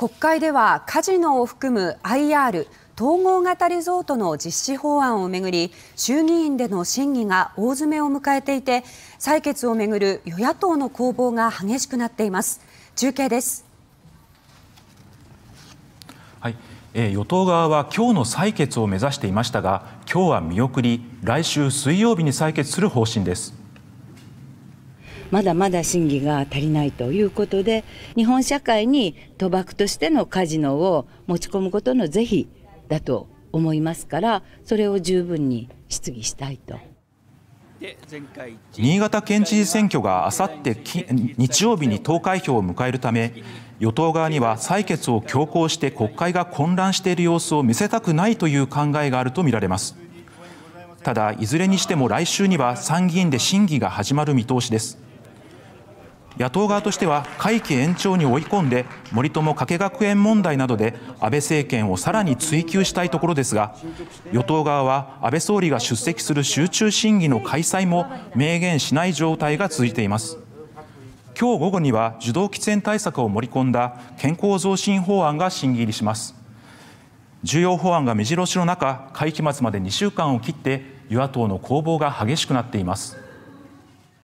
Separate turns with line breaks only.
国会ではカジノを含む IR 統合型リゾートの実施法案をめぐり衆議院での審議が大詰めを迎えていて採決をめぐる与野党の攻防が激しくなっています中継です
はい、えー、与党側は今日の採決を目指していましたが今日は見送り来週水曜日に採決する方針です
まだまだ審議が足りないということで、日本社会に賭博としてのカジノを持ち込むことの是非だと思いますから、それを十分に質疑したいと。
新潟県知事選挙があさって日曜日に投開票を迎えるため与党側には採決を強行して国会が混乱している様子を見せたくないという考えがあるとみられますただいずれにしても来週には参議院で審議が始まる見通しです野党側としては会期延長に追い込んで森友加計学園問題などで安倍政権をさらに追及したいところですが与党側は安倍総理が出席する集中審議の開催も明言しない状態が続いています今日午後には受動喫煙対策を盛り込んだ健康増進法案が審議入りします重要法案が目白押しの中会期末まで2週間を切って与野党の攻防が激しくなっています